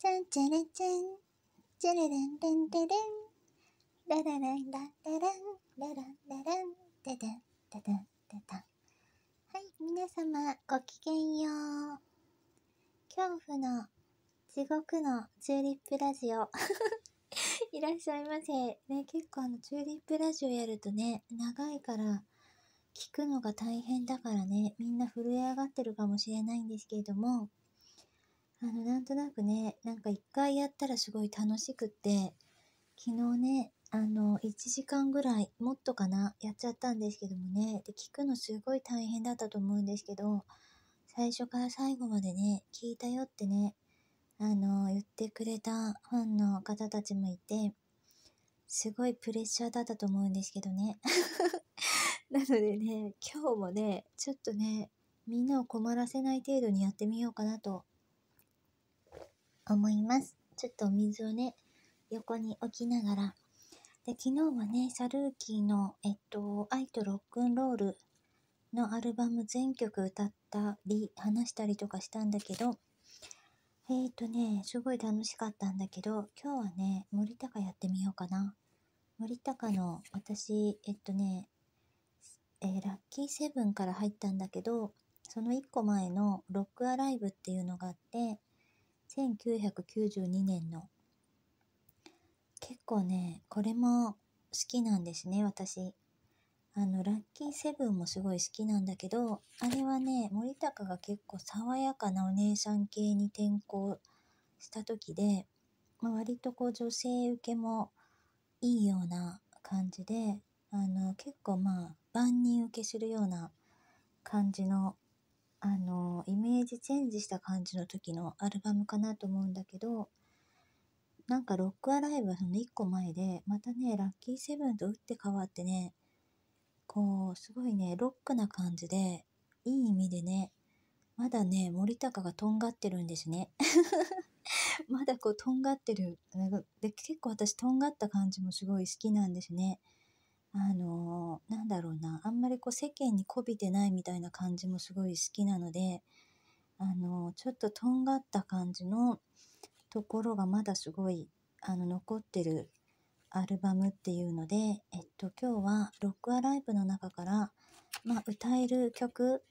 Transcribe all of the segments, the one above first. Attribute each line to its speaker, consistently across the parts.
Speaker 1: チャンチャラチャンチャラランランラランララランララランラララランダダンダダンダダンはい皆様ごきげんよう恐怖の地獄のチューリップラジオいらっしゃいませね結構あのチューリップラジオやるとね長いから聞くのが大変だからねみんな震え上がってるかもしれないんですけれどもあの、なんとなくね、なんか一回やったらすごい楽しくって、昨日ね、あの、1時間ぐらい、もっとかな、やっちゃったんですけどもね、で、聞くのすごい大変だったと思うんですけど、最初から最後までね、聞いたよってね、あの、言ってくれたファンの方たちもいて、すごいプレッシャーだったと思うんですけどね。なのでね、今日もね、ちょっとね、みんなを困らせない程度にやってみようかなと思います。ちょっとお水をね、横に置きながら。で、昨日はね、サルーキーの、えっと、愛とロックンロールのアルバム全曲歌ったり、話したりとかしたんだけど、えっ、ー、とね、すごい楽しかったんだけど、今日はね、森高やってみようかな。森高の、私、えっとね、えー、ラッキーセブンから入ったんだけど、その1個前のロックアライブっていうのがあって、1992年の結構ねこれも好きなんですね私あのラッキーセブンもすごい好きなんだけどあれはね森高が結構爽やかなお姉さん系に転向した時で、まあ、割とこう女性受けもいいような感じであの結構まあ万人受けするような感じのあのイメージチェンジした感じの時のアルバムかなと思うんだけどなんかロックアライブはその1個前でまたねラッキーセブンと打って変わってねこうすごいねロックな感じでいい意味でねまだね森高がとんがってるんですね まだこうとんがってるで結構私とんがった感じもすごい好きなんですねあのー、なんだろうな、あんまりこう世間に媚びてないみたいな感じもすごい好きなので、あのー、ちょっととんがった感じのところがまだすごい、あの、残ってるアルバムっていうので、えっと、今日はロックアライブの中から、まあ、歌える曲、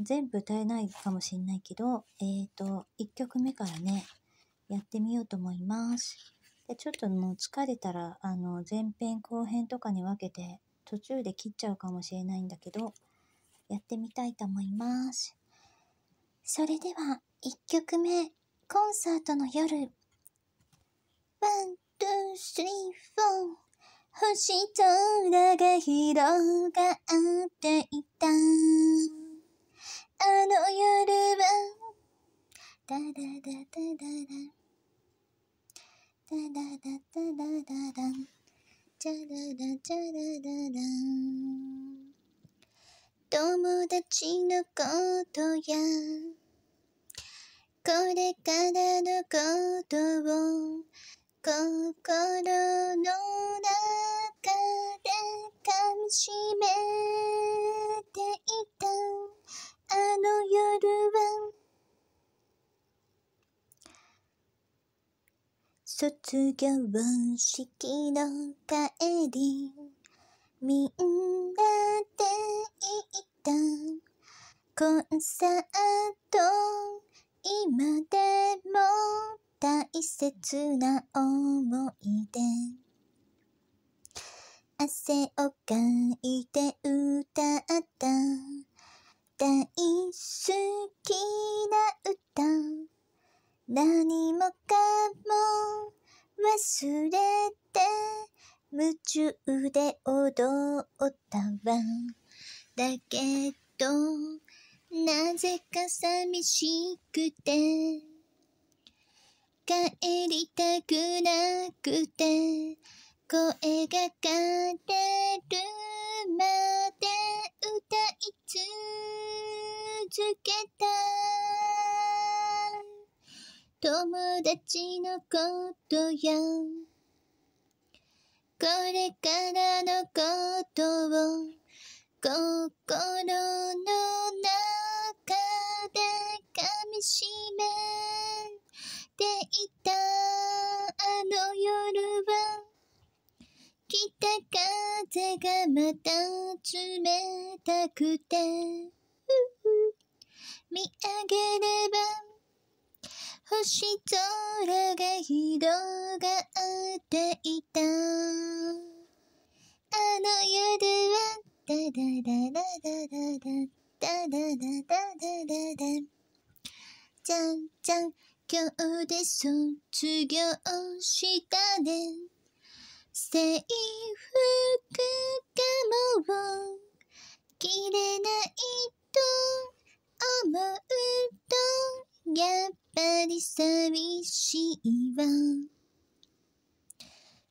Speaker 1: 全部歌えないかもしんないけど、えっ、ー、と、1曲目からね、やってみようと思います。で、ちょっともう疲れたら、あの、前編後編とかに分けて、途中で切っちゃうかもしれないんだけど、やってみたいと思います。それでは、1曲目、コンサートの夜。ワン、ツー、スリー、フォー。星空が広がっていた。あの夜は、ダダダダダダ。ダダダダダダダンチャララチャラララン友達のことやこれからのことを心の中でかみしめていたあの夜は卒業式の帰りみんなで行ったコンサート今でも大切な思い出汗をかいて歌った大好きな歌何もかも忘れて夢中で踊ったわだけどなぜか寂しくて帰りたくなくて声が枯れるまで歌い続けた友達のことやこれからのことを心の中で噛みしめていたあの夜は北風がまた冷たくて見上げれば星空が広がっていた。あの夜は、ダダダダダダダダダダダダダじゃんじゃん、今日で卒業したね。制服かも着れないと思うと、やっぱり寂しいわ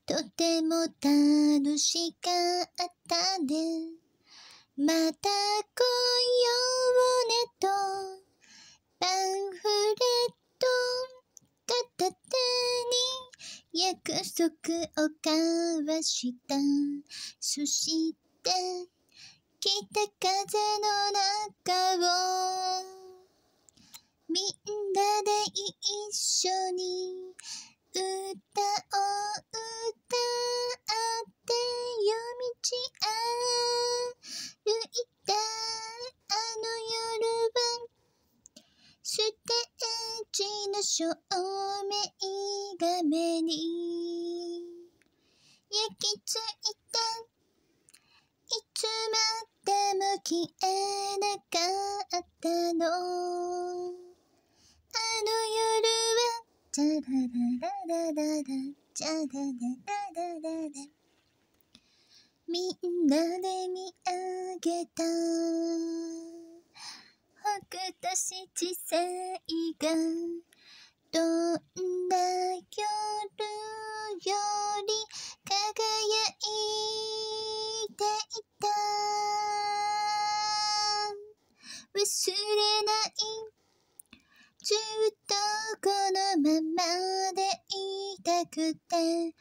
Speaker 1: とても楽しかったねまた来ようねとパンフレット片手に約束を交わしたそして北風の中をみん一緒に歌を歌って夜道歩いたあの夜はステージの照明画面に焼き付いたいつまでも消えなかったのの夜は、チャララララララ、チャララララララ。みんなで見上げた。北斗七星が、どんな夜より輝いていた。忘れないずっとこのままでいたくて、う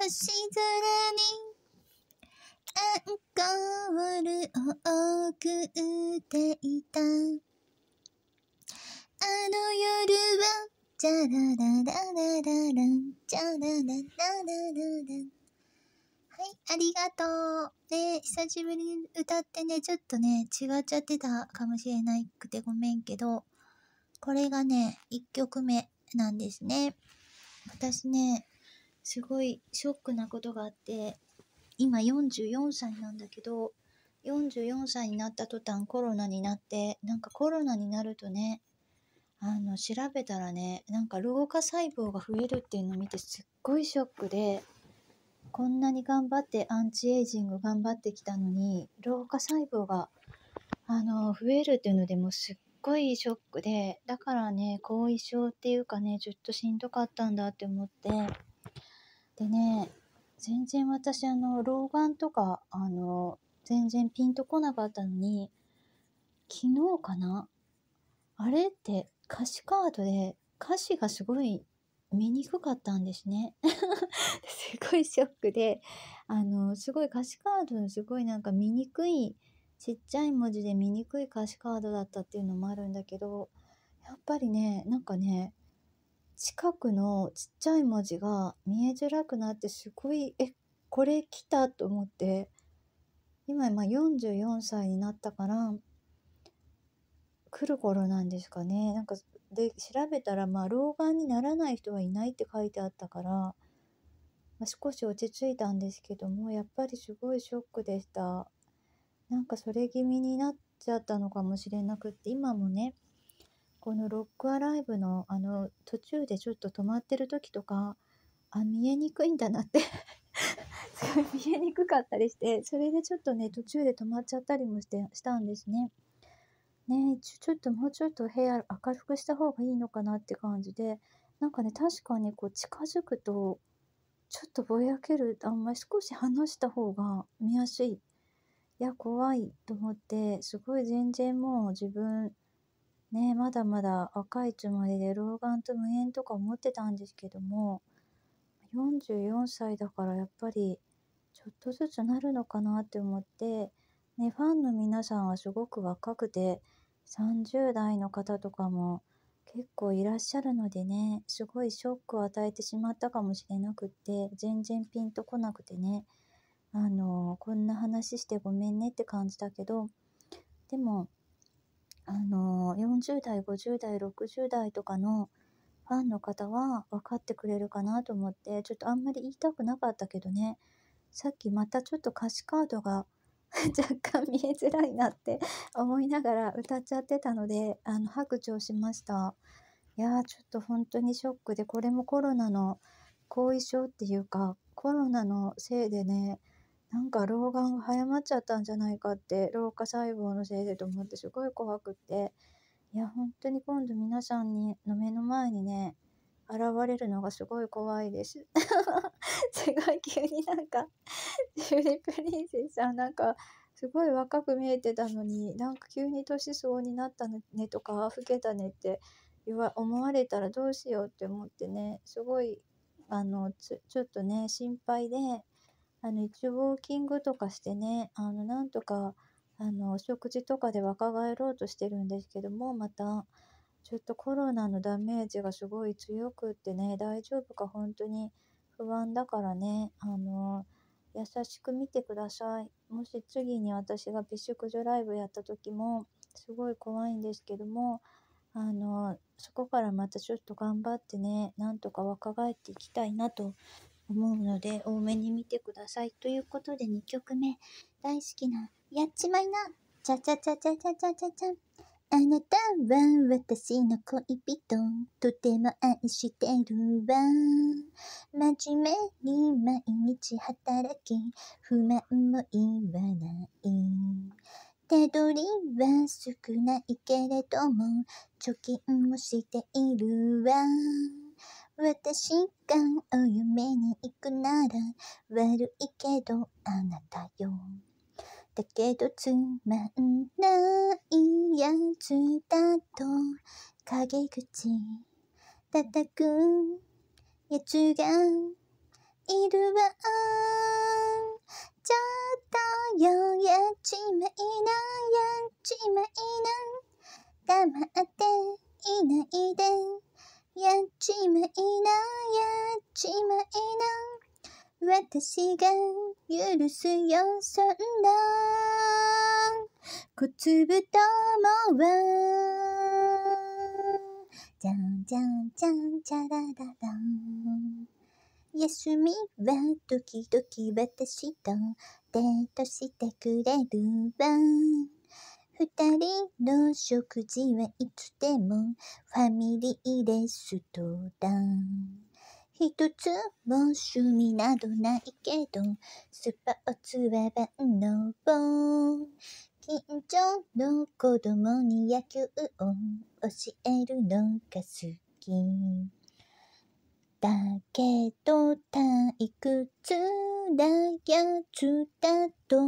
Speaker 1: 星空にアンコールを送っていた。あの夜は、チャララララララ、チャララララララ。ありがとう。で、久しぶりに歌ってね、ちょっとね、違っちゃってたかもしれないくてごめんけど、これがね、1曲目なんですね。私ね、すごいショックなことがあって、今44歳なんだけど、44歳になった途端コロナになって、なんかコロナになるとね、あの、調べたらね、なんか老化細胞が増えるっていうのを見てすっごいショックで、こんなに頑張ってアンチエイジング頑張ってきたのに老化細胞があの増えるっていうのでもうすっごいショックでだからね後遺症っていうかねずっとしんどかったんだって思ってでね全然私あの老眼とかあの全然ピンとこなかったのに昨日かなあれって歌詞カードで歌詞がすごい見にくかったんですね すごいショックであのすごい歌詞カードすごいなんか見にくいちっちゃい文字で見にくい歌詞カードだったっていうのもあるんだけどやっぱりねなんかね近くのちっちゃい文字が見えづらくなってすごいえこれ来たと思って今まあ44歳になったから来る頃なんですかねなんかで調べたら、まあ、老眼にならない人はいないって書いてあったから、まあ、少し落ち着いたんですけどもやっぱりすごいショックでしたなんかそれ気味になっちゃったのかもしれなくって今もねこのロックアライブのあの途中でちょっと止まってる時とかあ見えにくいんだなって すごい見えにくかったりしてそれでちょっとね途中で止まっちゃったりもしてしたんですね。ねちょちょっともうちょっと部屋明るくした方がいいのかなって感じでなんかね確かにこう近づくとちょっとぼやけるあんまり少し離した方が見やすいいや怖いと思ってすごい全然もう自分ねまだまだ若いつもりで老眼と無縁とか思ってたんですけども44歳だからやっぱりちょっとずつなるのかなって思って、ね、ファンの皆さんはすごく若くて30代の方とかも結構いらっしゃるのでねすごいショックを与えてしまったかもしれなくって全然ピンとこなくてねあのこんな話してごめんねって感じだけどでもあの40代50代60代とかのファンの方は分かってくれるかなと思ってちょっとあんまり言いたくなかったけどねさっきまたちょっと歌詞カードが 若干見えづらいなって 思いながら歌っちゃってたのであの白状しましたいやーちょっと本当にショックでこれもコロナの後遺症っていうかコロナのせいでねなんか老眼が早まっちゃったんじゃないかって老化細胞のせいでと思ってすごい怖くっていや本当に今度皆さんにの目の前にね現れるのがすごい怖いです。すごい急になんか ジュリプリンセスさんなんかすごい若く見えてたのになんか急に年相応になったねとか老けたねって言わ思われたらどうしようって思ってねすごいあのちょっとね心配であの一応ウォーキングとかしてねあのなんとかあの食事とかで若返ろうとしてるんですけどもまた。ちょっとコロナのダメージがすごい強くってね、大丈夫か本当に不安だからね、あの、優しく見てください。もし次に私が美食女ライブやった時も、すごい怖いんですけども、あの、そこからまたちょっと頑張ってね、なんとか若返っていきたいなと思うので、多めに見てください。ということで2曲目、大好きな、やっちまいな、ちゃちゃちゃちゃちゃちゃちゃちゃ。あなたは私の恋人とても愛してるわ真面目に毎日働き不満も言わない手取りは少ないけれども貯金もしているわ私がお嫁に行くなら悪いけどあなたよだけどつまんないやつだと陰口叩くやつがいるわちょっとよやちまいなやっちまいな黙っていないでやっちまいなやっちまいな私が許すよそんな小粒ともはじゃんじゃんじゃんじゃららら休みは時々私とデートしてくれるわ二人の食事はいつでもファミリーレストラン。一つも趣味などないけど、スポーツは万能。緊張の子供に野球を教えるのが好き。だけど退屈なやつだと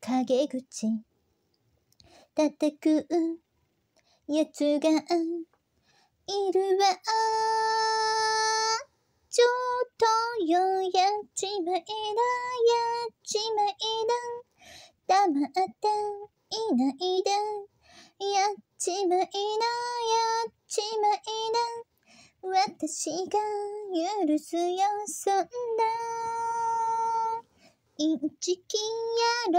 Speaker 1: 陰口叩くやつがいるわ。ちょっとよやっちまいだ、やっちまいな黙っていないでやっちまいだ、やっちまいな私が許すよそんなインチキ野郎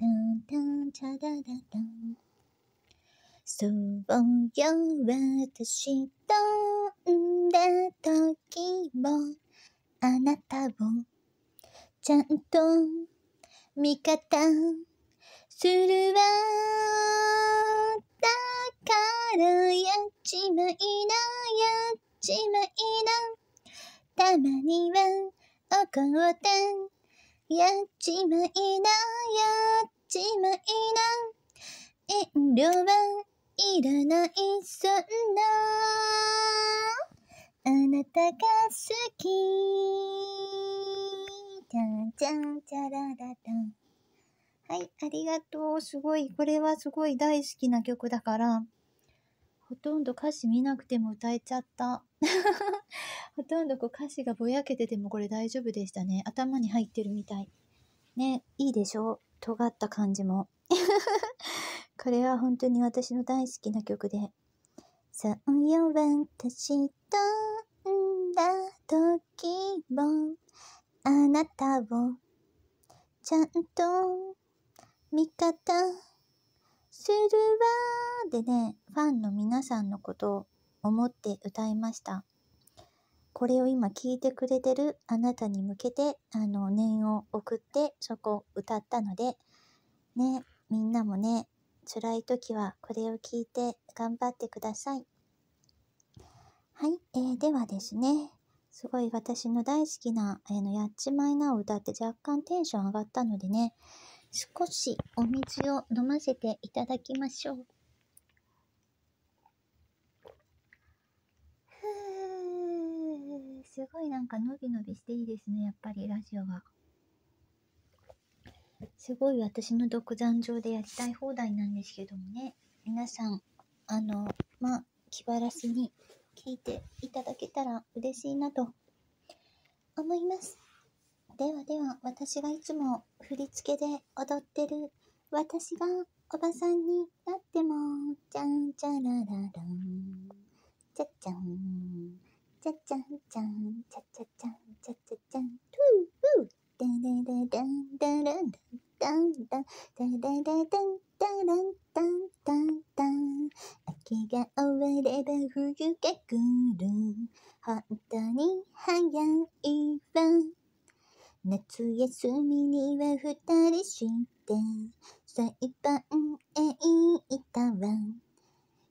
Speaker 1: タンたんチャダダタンそうよ私ともあなたをちゃんと味方するわだからやっちまいなやっちまいなたまには怒ってやっちまいなやっちまいな遠慮はいらないそんなあなたが好き。じゃんじゃんじゃららたん。はい、ありがとう。すごい、これはすごい大好きな曲だから、ほとんど歌詞見なくても歌えちゃった。ほとんどこう歌詞がぼやけててもこれ大丈夫でしたね。頭に入ってるみたい。ね、いいでしょ尖った感じも。これは本当に私の大好きな曲で。そうよ私とんだ時もあなたをちゃんと味方するわでねファンの皆さんのことを思って歌いましたこれを今聞いてくれてるあなたに向けてあの念を送ってそこを歌ったのでねみんなもね辛い時はこれを聞いて頑張ってくださいはい、えー、ではですね、すごい私の大好きな、えー、のやっちまいなを歌って若干テンション上がったのでね、少しお水を飲ませていただきましょう。ふーすごいなんかのびのびしていいですねやっぱりラジオはすごい私の独壇場でやりたい放題なんですけどもね皆さんあのまあ気晴らしに聞いていただけたら嬉しいなと思います。ではでは、私がいつも振り付けで踊ってる私がおばさんになっても、じゃんじゃらららちゃっちゃん、ちゃっちゃんちゃん、ちゃっちゃちゃん、ちゃちゃちゃん、トゥーフー秋が終われば冬が来る本当に早いわ夏休みには二人して裁判へ行ったわ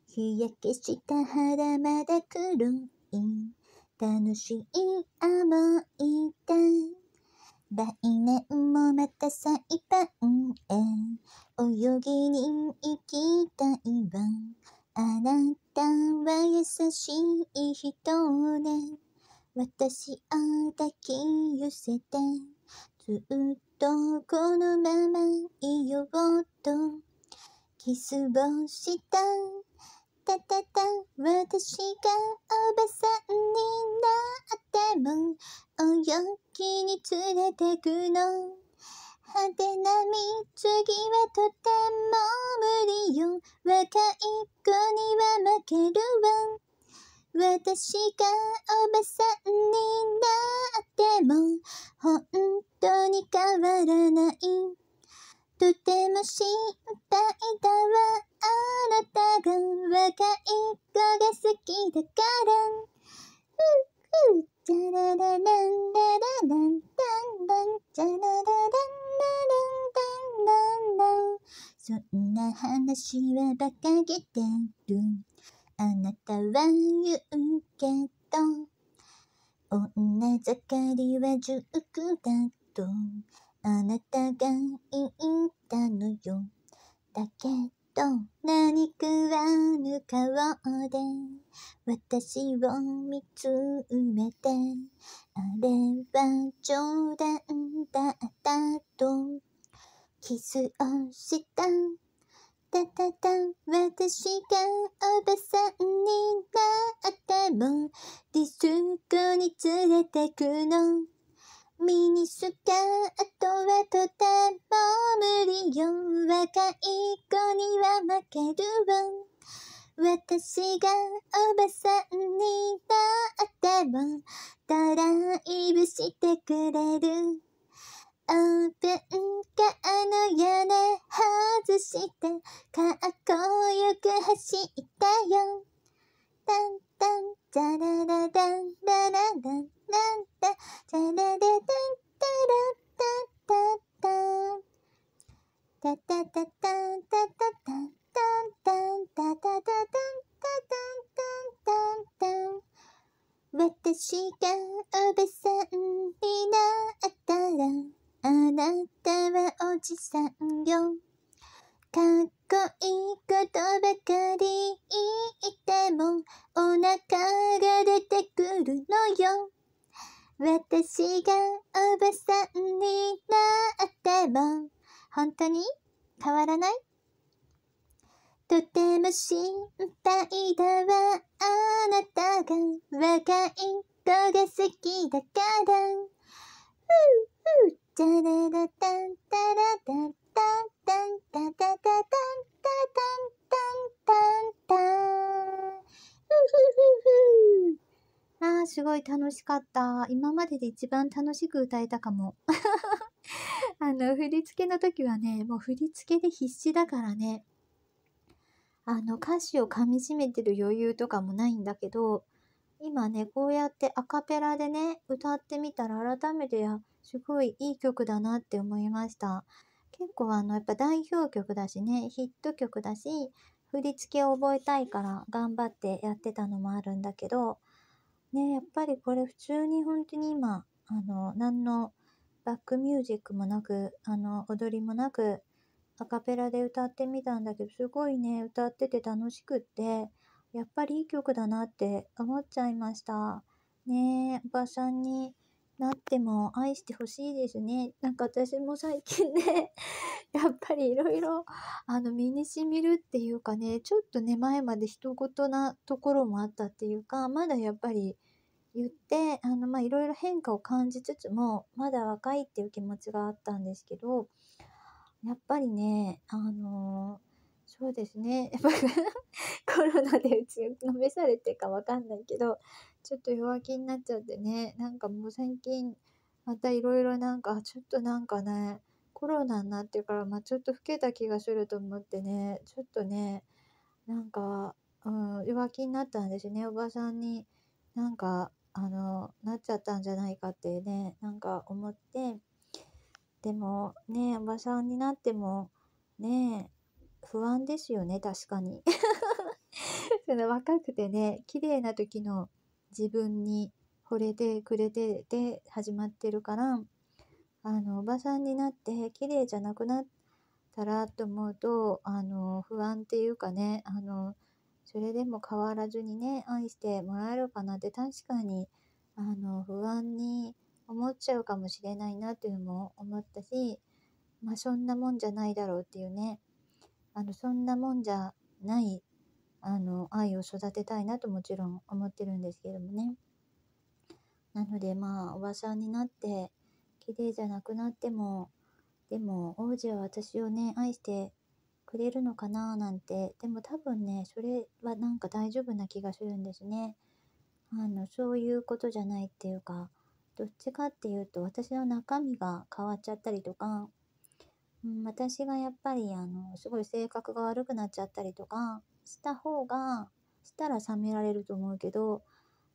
Speaker 1: 日焼けした肌まだ黒い楽しい思い出来年もまた裁判へ泳ぎに行きたいわあなたは優しい人で私を抱き寄せてずっとこのままいようとキスをしたタたタ私がおばさんになっても泳ぎに連れてくの派手な水ぎはとても無理よ若い子には負けるわ私がおばさんになっても本当に変わらないとても心配だわあなたが若い子が好きだからふうふうチャララランララランタンランチャララランラランタンランランそんな話は馬鹿げてるあなたは言うけど女盛りは熟だとあなたが言ったのよ。だけど何食わぬ顔で私を見つめてあれは冗談だったとキスをしたたたた私がおばさんになってもディスコに連れてくのミニスカートはとても無理よ若い子には負けるわ私がおばさんになってもドライブしてくれるオープンカーの屋根外してかっこよく走ったよダン、チャララダン、ダラダン、ダンダ、チャラだダン、ダラダ、だダ、タタタタタタタタタタタタタタタタタタ私がおばさんになったら、あなたはおじさんよ。かっこいいことばかり言ってもお腹が出てくるのよ私がおばさんになっても本当に変わらないとても心配だわあなたが若い子が好きだからふうふうじゃららたんたらたタンタンタタタタンタタンタンタンタン。ああ、すごい楽しかった。今までで一番楽しく歌えたかも。あの、振り付けの時はね、もう振り付けで必死だからね、あの、歌詞を噛み締めてる余裕とかもないんだけど、今ね、こうやってアカペラでね、歌ってみたら改めて、すごいいい曲だなって思いました。結構あのやっぱ代表曲だしねヒット曲だし振り付けを覚えたいから頑張ってやってたのもあるんだけどねやっぱりこれ普通に本当に今あの何のバックミュージックもなくあの踊りもなくアカペラで歌ってみたんだけどすごいね歌ってて楽しくってやっぱりいい曲だなって思っちゃいました。ねおばさんになっても愛してほしいですね。なんか私も最近ね やっぱりいろいろ、あの、身にしみるっていうかね、ちょっとね、前まで人事なところもあったっていうか、まだやっぱり言って、あの、まいろいろ変化を感じつつも、まだ若いっていう気持ちがあったんですけど、やっぱりね、あのーそうですね。やっぱ コロナでうち飲めされてかわかんないけど、ちょっと弱気になっちゃってね、なんかもう最近、またいろいろなんか、ちょっとなんかね、コロナになってから、まあ、ちょっと老けた気がすると思ってね、ちょっとね、なんか、うん、弱気になったんですね。おばさんになんか、あの、なっちゃったんじゃないかってね、なんか思って、でもね、おばさんになっても、ね不安ですよね、確かに。その若くてね、綺麗な時の自分に惚れてくれてで始まってるから、あの、おばさんになって綺麗じゃなくなったらと思うと、あの、不安っていうかね、あの、それでも変わらずにね、愛してもらえるかなって確かに、あの、不安に思っちゃうかもしれないなっていうのも思ったし、まあ、そんなもんじゃないだろうっていうね、あのそんなもんじゃないあの愛を育てたいなともちろん思ってるんですけどもねなのでまあおばさんになって綺麗じゃなくなってもでも王子は私をね愛してくれるのかななんてでも多分ねそれはなんか大丈夫な気がするんですねあのそういうことじゃないっていうかどっちかっていうと私の中身が変わっちゃったりとかうん、私がやっぱりあのすごい性格が悪くなっちゃったりとかした方がしたら冷められると思うけど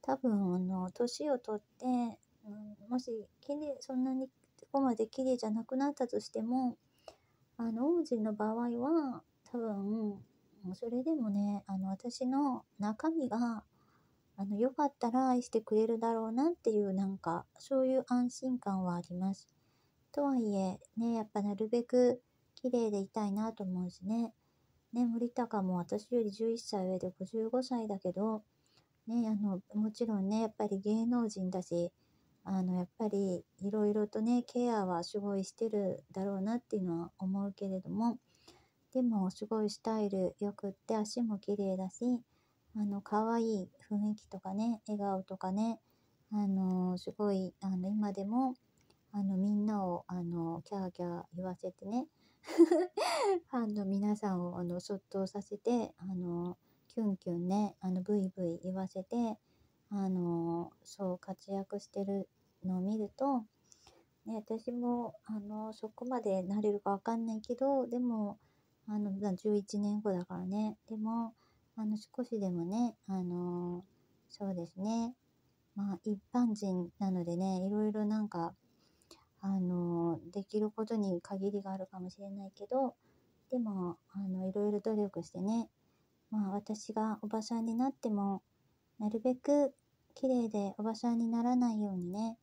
Speaker 1: 多分あの年をとって、うん、もしきれそんなにここまで綺麗じゃなくなったとしてもあの王子の場合は多分それでもねあの私の中身があのよかったら愛してくれるだろうなっていうなんかそういう安心感はあります。とはいえ、ね、やっぱなるべく綺麗でいたいなと思うしね。ね、森高も私より11歳上で55歳だけど、ね、あの、もちろんね、やっぱり芸能人だし、あの、やっぱりいろいろとね、ケアはすごいしてるだろうなっていうのは思うけれども、でもすごいスタイルよくって足も綺麗だし、あの、可愛い雰囲気とかね、笑顔とかね、あの、すごい、あの、今でもあのみんなをあのキャーキャー言わせてね ファンの皆さんをあのそっとさせてあのキュンキュンねあのブイブイ言わせてあのそう活躍してるのを見ると、ね、私もあのそこまでなれるか分かんないけどでもあの11年後だからねでもあの少しでもねあのそうですねまあ一般人なのでねいろいろなんかあのできることに限りがあるかもしれないけどでもあのいろいろ努力してね、まあ、私がおばさんになってもなるべく綺麗でおばさんにならないようにね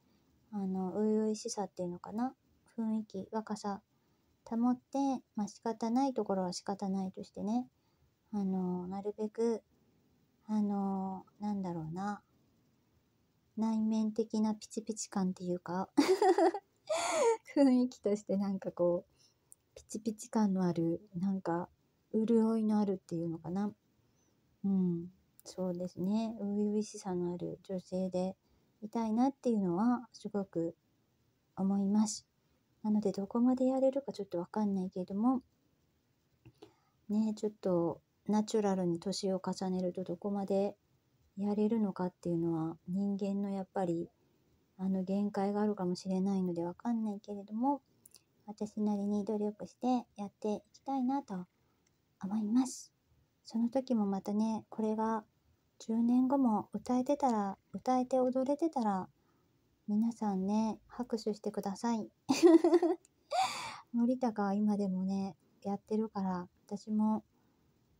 Speaker 1: あの初々しさっていうのかな雰囲気若さ保って、まあ、仕方ないところは仕方ないとしてねあのなるべくあのなんだろうな内面的なピチピチ感っていうか 雰囲気としてなんかこうピチピチ感のあるなんか潤いのあるっていうのかなうんそうですね初々しさのある女性でいたいなっていうのはすごく思いますなのでどこまでやれるかちょっとわかんないけれどもねちょっとナチュラルに年を重ねるとどこまでやれるのかっていうのは人間のやっぱりあの限界があるかもしれないのでわかんないけれども私なりに努力してやっていきたいなと思いますその時もまたねこれが10年後も歌えてたら歌えて踊れてたら皆さんね拍手してください 森高は今でもねやってるから私も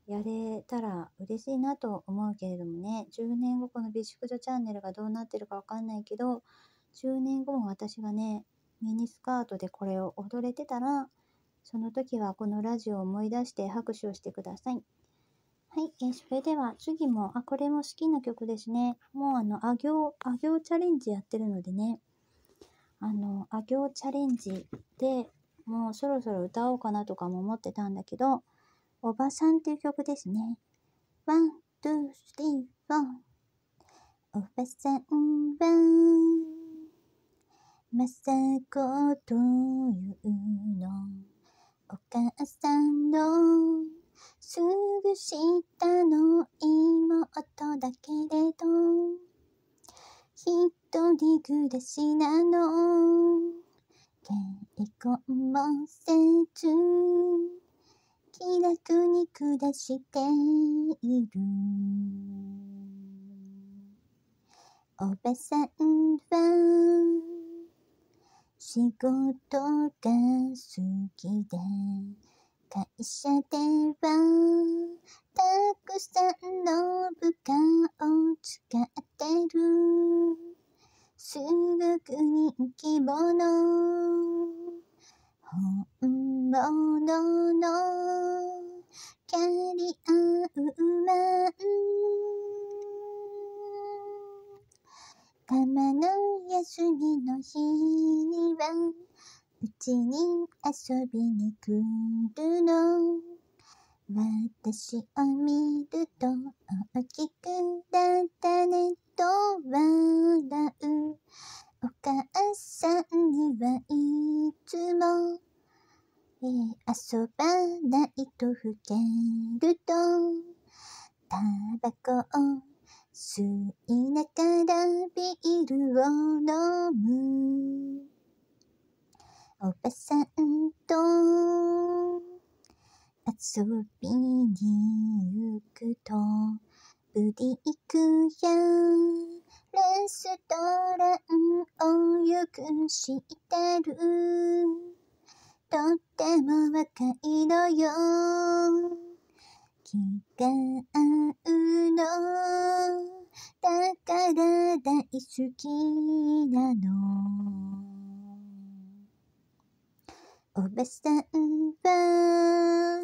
Speaker 1: やれたら嬉しいなと思うけれどもね10年後この美蓄女チャンネルがどうなってるかわかんないけど10年後も私がね、ミニスカートでこれを踊れてたら、その時はこのラジオを思い出して拍手をしてください。はい、えー、それでは次も、あ、これも好きな曲ですね。もうあの、あ行、あ行チャレンジやってるのでね、あの、あ行チャレンジでもうそろそろ歌おうかなとかも思ってたんだけど、おばさんっていう曲ですね。ワン、ツー、スリー、フォン。おばさんは、まさこというのお母さんのすぐ下の妹だけれど一人暮らしなの結婚もせず気楽に暮らしているおばさんは仕事が好きで会社ではたくさんの部下を使ってるすごく人気者本物のキャリアウーマン釜まの休みの日にはうちに遊びに来るの私を見ると大きくなったねと笑うお母さんにはいつも、えー、遊ばないとふけるとタバコを吸いながらビールを飲むおばさんと遊びに行くとブディックやレストランをよく知ってるとっても若いのよ違うの。だから大好きなの。おばさんは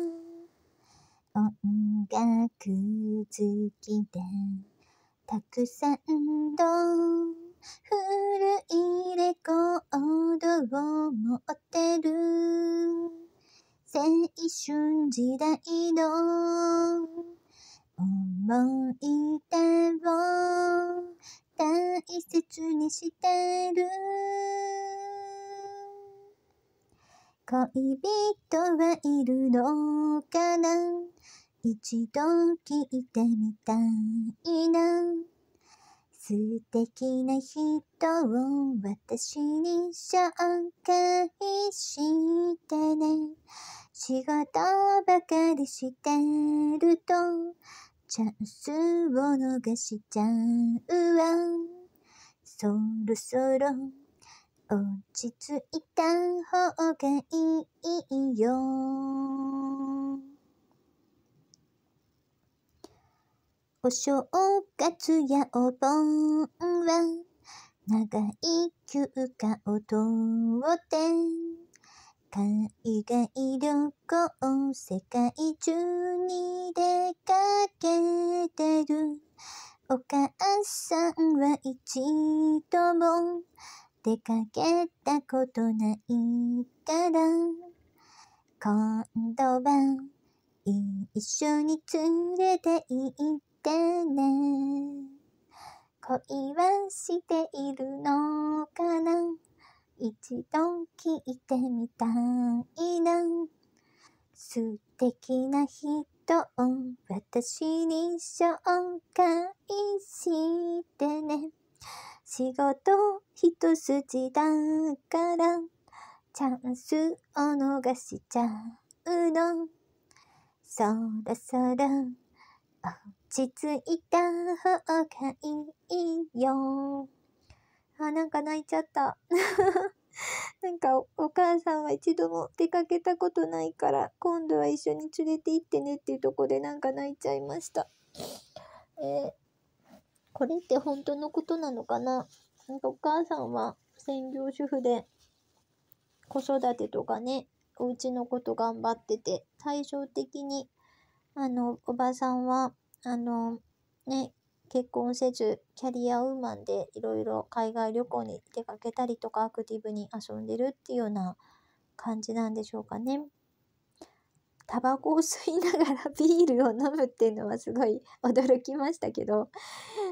Speaker 1: 音楽好きでたくさんの古いレコードを持ってる青春時代の思い出を大切にしてる恋人はいるのかな一度聞いてみたいな素敵な人を私に紹介してね。仕事ばかりしてると、チャンスを逃しちゃうわ。そろそろ落ち着いた方がいいよ。お正月やお盆は長い休暇を通って海外旅行世界中に出かけてるお母さんは一度も出かけたことないから今度は一緒に連れて行ってね恋はしているのかな一度聞いてみたいな素敵な人を私に紹介してね仕事一筋だからチャンスを逃しちゃうのそろそろち着いた方がいいよ。あ、なんか泣いちゃった。なんかお母さんは一度も出かけたことないから、今度は一緒に連れて行ってねっていうとこでなんか泣いちゃいました。えー、これって本当のことなのかななんかお母さんは専業主婦で子育てとかね、お家のこと頑張ってて、対照的に、あの、おばさんはあの、ね、結婚せずキャリアウーマンでいろいろ海外旅行に出かけたりとかアクティブに遊んでるっていうような感じなんでしょうかね。タバコを吸いながらビールを飲むっていうのはすごい驚きましたけど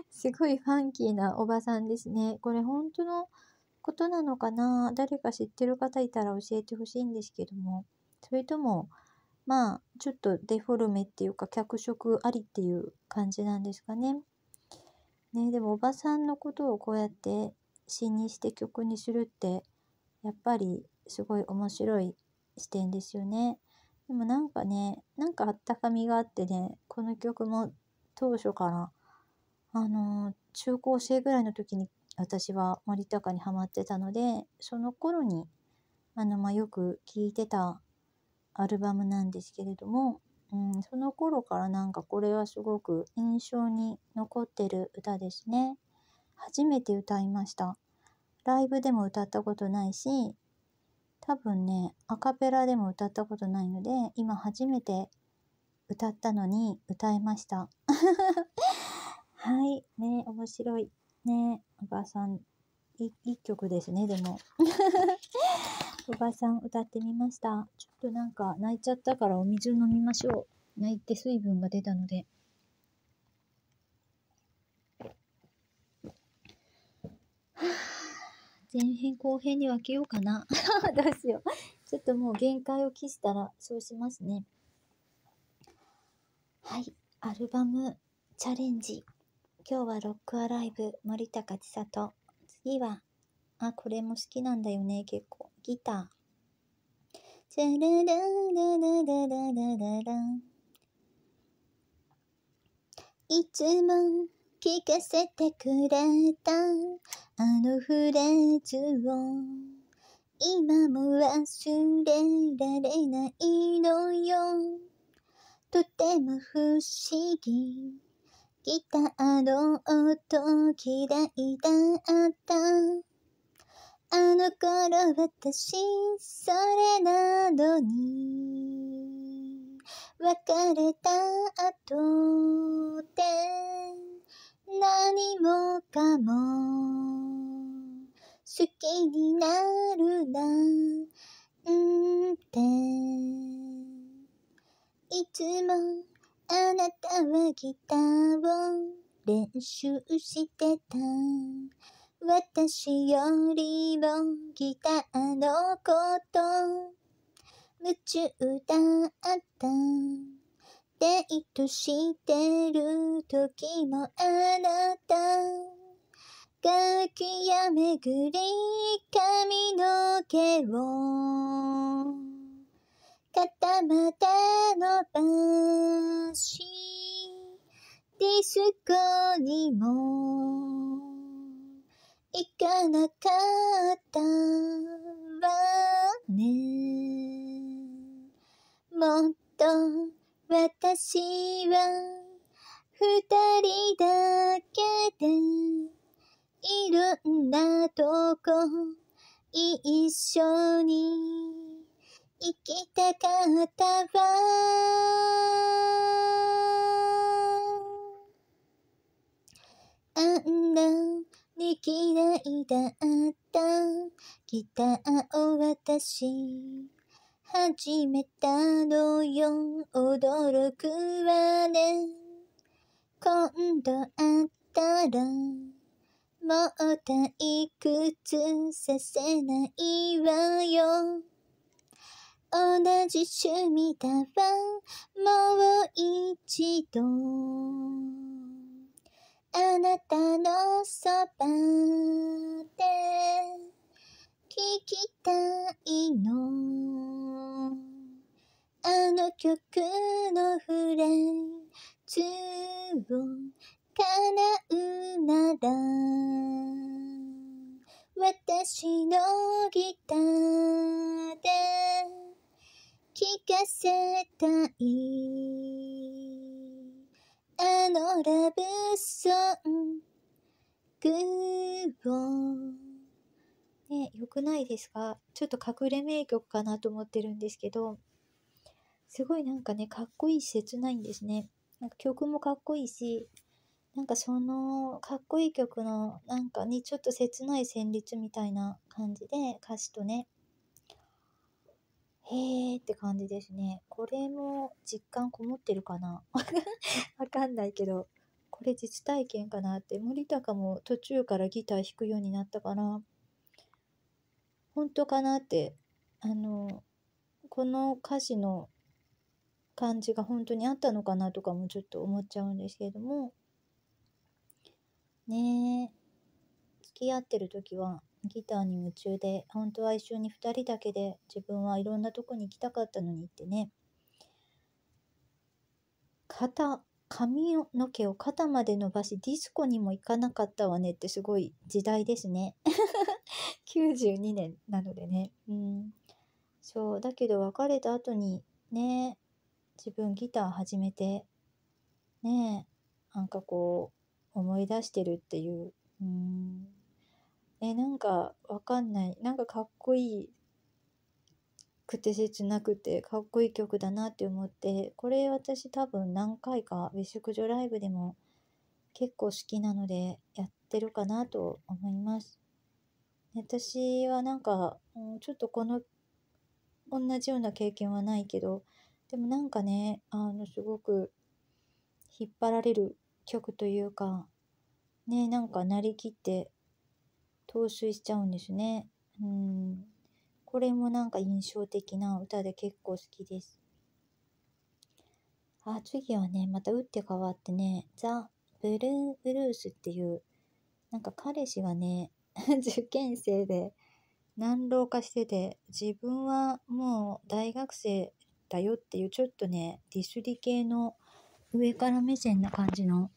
Speaker 1: すごいファンキーなおばさんですね。これ本当のことなのかな誰か知ってる方いたら教えてほしいんですけどもそれともまあちょっとデフォルメっていうか脚色ありっていう感じなんですかね。ねでもおばさんのことをこうやって詩にして曲にするってやっぱりすごい面白い視点ですよね。でもなんかねなんかあったかみがあってねこの曲も当初からあのー、中高生ぐらいの時に私は森高にハマってたのでその頃にあのまあよく聴いてたアルバムなんですけれども、うん、その頃からなんかこれはすごく印象に残ってる歌ですね。初めて歌いました。ライブでも歌ったことないし、多分ね、アカペラでも歌ったことないので、今初めて歌ったのに歌いました。はい、ね、面白い。ね、おばさん、いい曲ですね、でも。おばさん歌ってみました。ちょっとなんか泣いちゃったからお水飲みましょう。泣いて水分が出たので。前編後編に分けようかな。どうしよう。ちょっともう限界を期したらそうしますね。はい。アルバムチャレンジ。今日はロックアライブ森高千里。次は、あ、これも好きなんだよね、結構。ギター。チャラララララララララいつも聞かせてくれたあのフレーズを今も忘れられないのよとても不思議ギターの音嫌いだったあの頃私、それなのに、別れた後で、何もかも、好きになるなんて、いつもあなたはギターを練習してた。私よりもギターのこと夢中だったデートしてる時もあなた楽器やめぐり髪の毛を固まっ伸ばしディスコにもいかなかったわねもっと私は二人だけでいろんなとこ一緒に行きたかったわあんなに嫌いだったギターを渡し始めたのよ驚くわね今度会ったらもう退屈させないわよ同じ趣味だわもう一度あなたのそばで聞きたいのあの曲のフレーズを叶うなら私のギターで聞かせたいあのラブソングを。ね、良くないですかちょっと隠れ名曲かなと思ってるんですけど、すごいなんかね、かっこいいし切ないんですね。なんか曲もかっこいいし、なんかそのかっこいい曲のなんかにちょっと切ない旋律みたいな感じで歌詞とねへーって感じですね。これも実感こもってるかな わかんないけど。これ実体験かなって。森高も途中からギター弾くようになったかな。本当かなって。あの、この歌詞の感じが本当にあったのかなとかもちょっと思っちゃうんですけれども。ねえ。付き合ってる時はギターに夢中で本当は一緒に2人だけで自分はいろんなとこに行きたかったのにってね肩髪の毛を肩まで伸ばしディスコにも行かなかったわねってすごい時代ですね92 年なのでねうんそうだけど別れた後にね自分ギター始めてねなんかこう思い出してるっていううんえ、なんかわかんない。なんかかっこいいくて切なくてかっこいい曲だなって思って、これ私多分何回か美食女ライブでも結構好きなのでやってるかなと思います。私はなんか、ちょっとこの同じような経験はないけど、でもなんかね、あの、すごく引っ張られる曲というか、ね、なんかなりきって踏襲しちゃうんですね。うん。これもなんか印象的な歌で結構好きです。あ、次はね、また打って変わってね、ザ・ブルー・ブルースっていう、なんか彼氏がね、受験生で難浪化してて、自分はもう大学生だよっていう、ちょっとね、ディスり系の上から目線な感じの、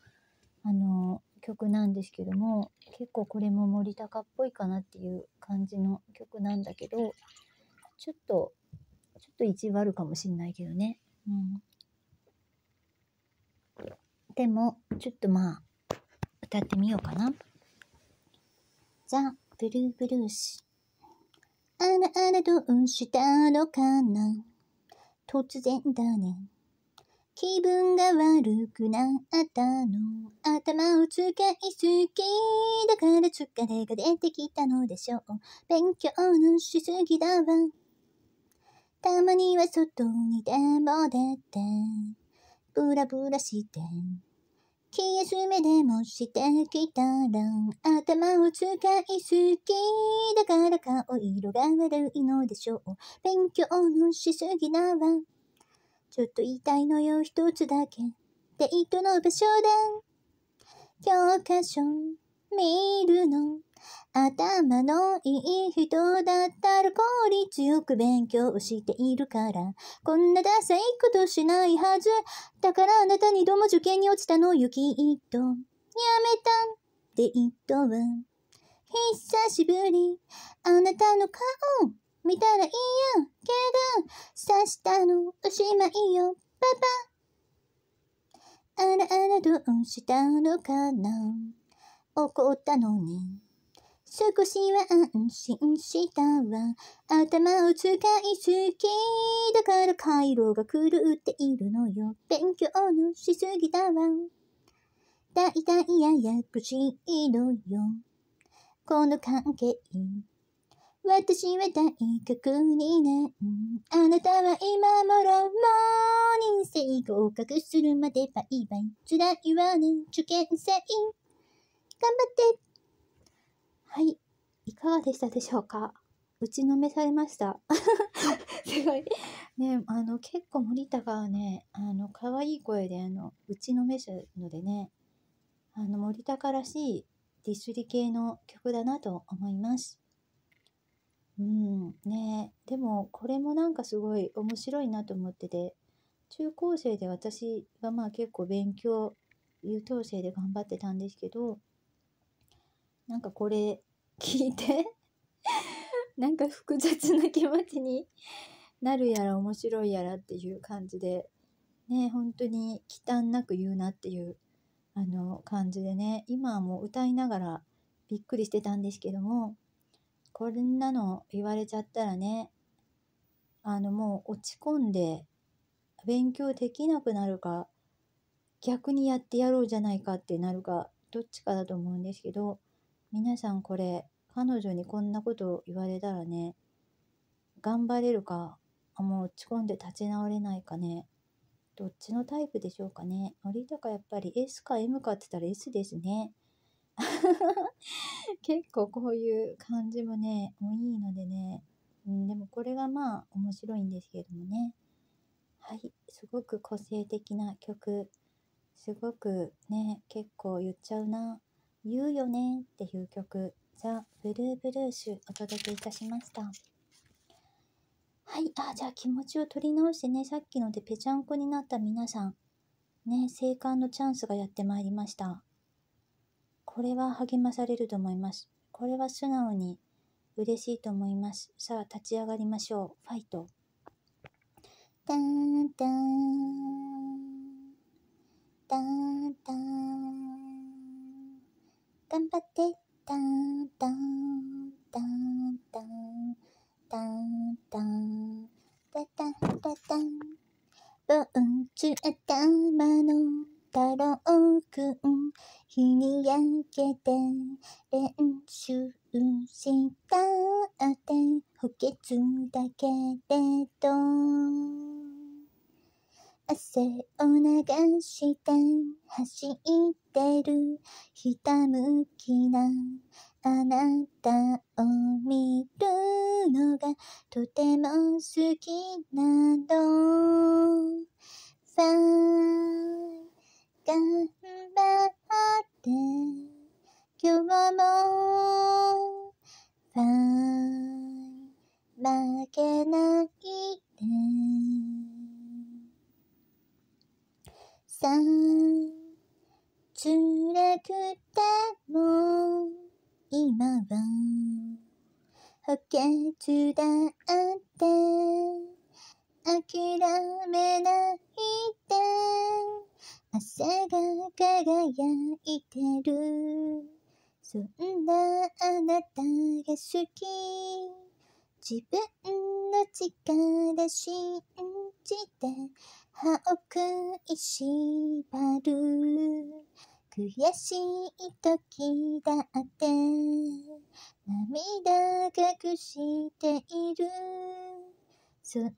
Speaker 1: あの、曲なんですけども結構これも森高っぽいかなっていう感じの曲なんだけどちょっとちょっと意地悪かもしんないけどね、うん、でもちょっとまあ歌ってみようかなザ・ブルーブルースあらあらどうしたのかな突然だね気分が悪くなったの。頭を使いすぎだから疲れが出てきたのでしょう。勉強のしすぎだわ。たまには外にでも出て、ブラブラして。気休めでもしてきたら、頭を使いすぎだから顔色が悪いのでしょう。勉強のしすぎだわ。ちょっと言いたいのよ一つだけ。デートの場所で。教科書見るの。頭のいい人だったら効率よく勉強しているから。こんなダサいことしないはず。だからあなたにども受験に落ちたのよきっと。やめた。デートは。久しぶり。あなたの顔。見たらいいよけど刺したのおしまいよパパあらあらどうしたのかな怒ったのに少しは安心したわ頭を使いすぎだから回路が狂っているのよ勉強のしすぎだわ大体ややこしいのよこの関係私は大学にね、あなたは今頃も人生合格するまでバイバイ。辛いわね、受験生。頑張って。はい。いかがでしたでしょうか打ちのめされました。すごい。ね、あの、結構森田がね、あの、可愛い声で、あの、打ちのめすのでね、あの、森高らしいディスり系の曲だなと思います。うん、ねでもこれもなんかすごい面白いなと思ってて、中高生で私はまあ結構勉強、優等生で頑張ってたんですけど、なんかこれ聞いて なんか複雑な気持ちになるやら面白いやらっていう感じで、ね本当に忌憚なく言うなっていうあの感じでね、今はもう歌いながらびっくりしてたんですけども、こんなの言われちゃったらねあのもう落ち込んで勉強できなくなるか逆にやってやろうじゃないかってなるかどっちかだと思うんですけど皆さんこれ彼女にこんなことを言われたらね頑張れるかもう落ち込んで立ち直れないかねどっちのタイプでしょうかね。森高やっぱり S か M かって言ったら S ですね。結構こういう感じもね、もういいのでね、うん、でもこれがまあ面白いんですけれどもね。はい、すごく個性的な曲。すごくね、結構言っちゃうな。言うよねっていう曲、ザ・ブルーブルーシュお届けいたしました。はい。あ、じゃあ気持ちを取り直してね、さっきのでぺちゃんこになった皆さん、ね、生還のチャンスがやってまいりました。これは励まされると思います。これは素直に嬉しいと思います。さあ、立ち上がりましょう。ファイト。タンタン。んたタン。頑張って。タんたン。タンタんたンタン。たタンん。タン。ボンの太郎くん、日に焼けて練習したって補欠だけれど汗を流して走ってるひたむきなあなたを見るのがとても好きなの。ファン頑張って今日もファイ負けないでさあ辛くても今は補欠だって諦めないで朝が輝いてるそんなあなたが好き自分の力信じて歯を食いしばる悔しい時だって涙隠しているそんな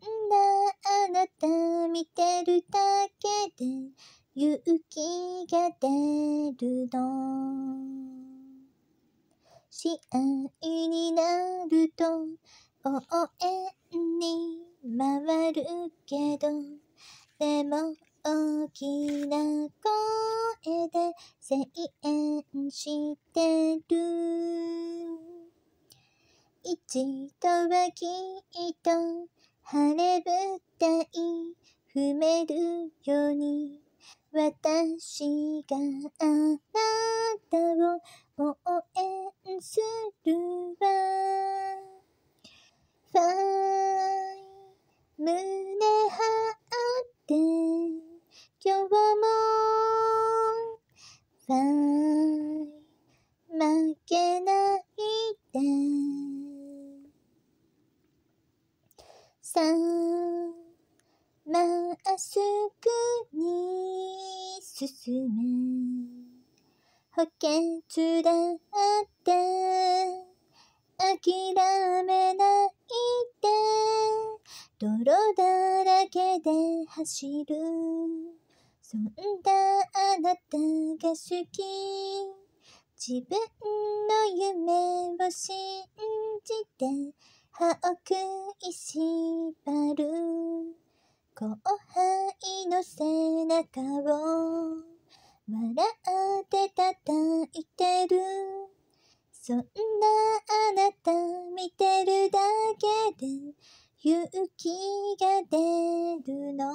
Speaker 1: あなた見てるだけで勇気が出るの試合になると応援に回るけどでも大きな声で声援してる一度はきっと晴れ舞台踏めるように私があなたを応援するわファイ胸張って今日もファイ負けないでさまっすぐに進めけつだって諦めないで泥だらけで走るそんなあなたが好き自分の夢を信じて歯を食いしばる後輩の背中を笑って叩いてるそんなあなた見てるだけで勇気が出るの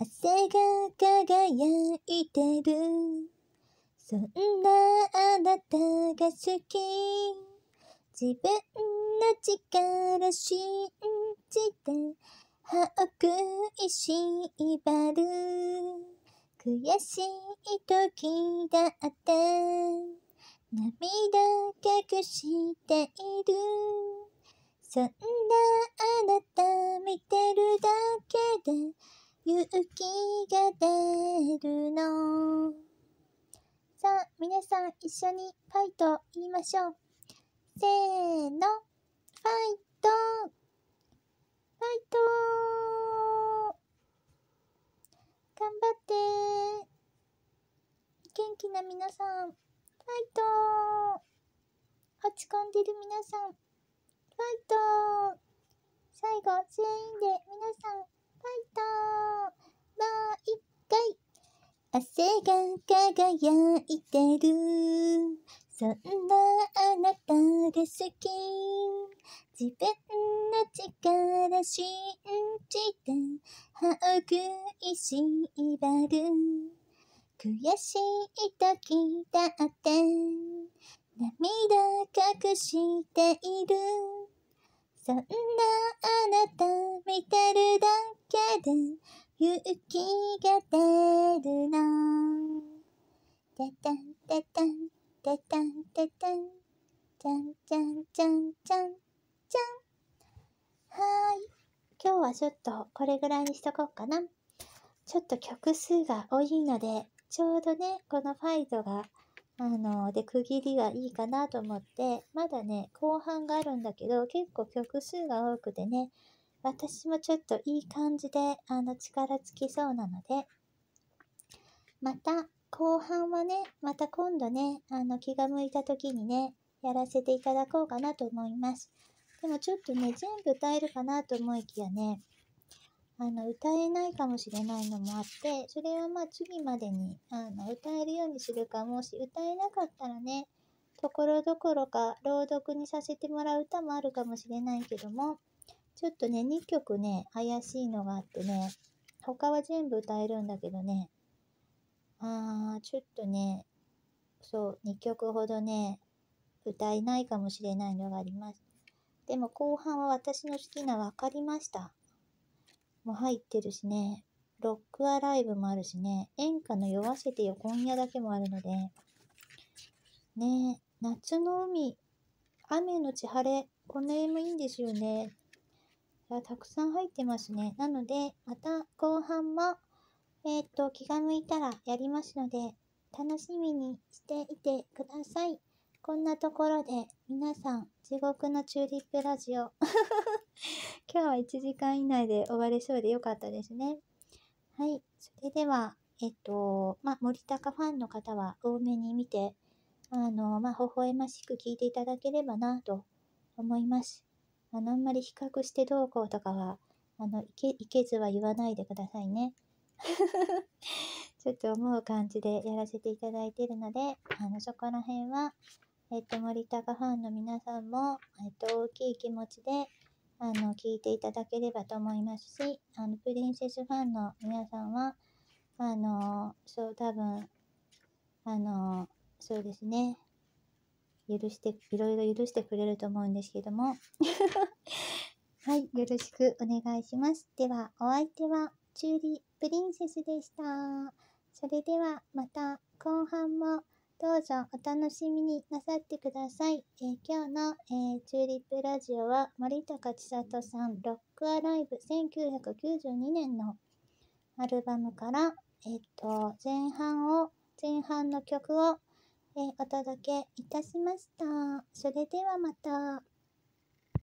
Speaker 1: 汗が輝いてるそんなあなたが好き自分の力信じて歯を食いしばる悔しい時だって涙隠しているそんなあなた見てるだけで勇気が出るのさあ皆さん一緒にファイト言いましょうせーの、ファイトファイト頑張って元気な皆さん、ファイト落ち込んでる皆さん、ファイト最後、全員で皆さん、ファイトもう一回汗が輝いてるそんなあなたが好き自分の力信じて歯を食いしばる悔しい時だって涙隠しているそんなあなた見てるだけで勇気が出るの。たたんてたんじゃんじゃんじゃんじゃんじゃんはーい今日はちょっとこれぐらいにしとこうかなちょっと曲数が多いのでちょうどねこのファイトがあので区切りがいいかなと思ってまだね後半があるんだけど結構曲数が多くてね私もちょっといい感じであの力尽きそうなのでまた後半はね、また今度ね、あの気が向いた時にね、やらせていただこうかなと思います。でもちょっとね、全部歌えるかなと思いきやね、あの歌えないかもしれないのもあってそれはまあ次までにあの歌えるようにするかもし歌えなかったらねところどころか朗読にさせてもらう歌もあるかもしれないけどもちょっとね2曲ね怪しいのがあってね他は全部歌えるんだけどねあーちょっとねそう2曲ほどね歌えないかもしれないのがありますでも後半は私の好きな「分かりました」も入ってるしねロックアライブもあるしね演歌の「酔わせてよ今夜」だけもあるのでね夏の海雨のち晴れこの絵もいいんですよねたくさん入ってますねなのでまた後半もえっ、と、気が向いたらやりますので、楽しみにしていてください。こんなところで、皆さん、地獄のチューリップラジオ。今日は1時間以内で終われそうでよかったですね。はい。それでは、えっと、ま森高ファンの方は多めに見て、あの、ま微笑ましく聞いていただければなと思います。あの、あんまり比較してどうこうとかは、あの、いけ、いけずは言わないでくださいね。ちょっと思う感じでやらせていただいているので、あの、そこら辺は、えっと、森高ファンの皆さんも、えっと、大きい気持ちで、あの、聞いていただければと思いますし、あの、プリンセスファンの皆さんは、あの、そう、多分、あの、そうですね、許して、いろいろ許してくれると思うんですけども、はい、よろしくお願いします。では、お相手は、チューリプリンセスでした。それではまた後半もどうぞお楽しみになさってください。えー、今日の、えー、チューリップラジオは森高千里さんロックアライブ1992年のアルバムから、えっ、ー、と、前半を、前半の曲を、えお届けいたしました。それではまた。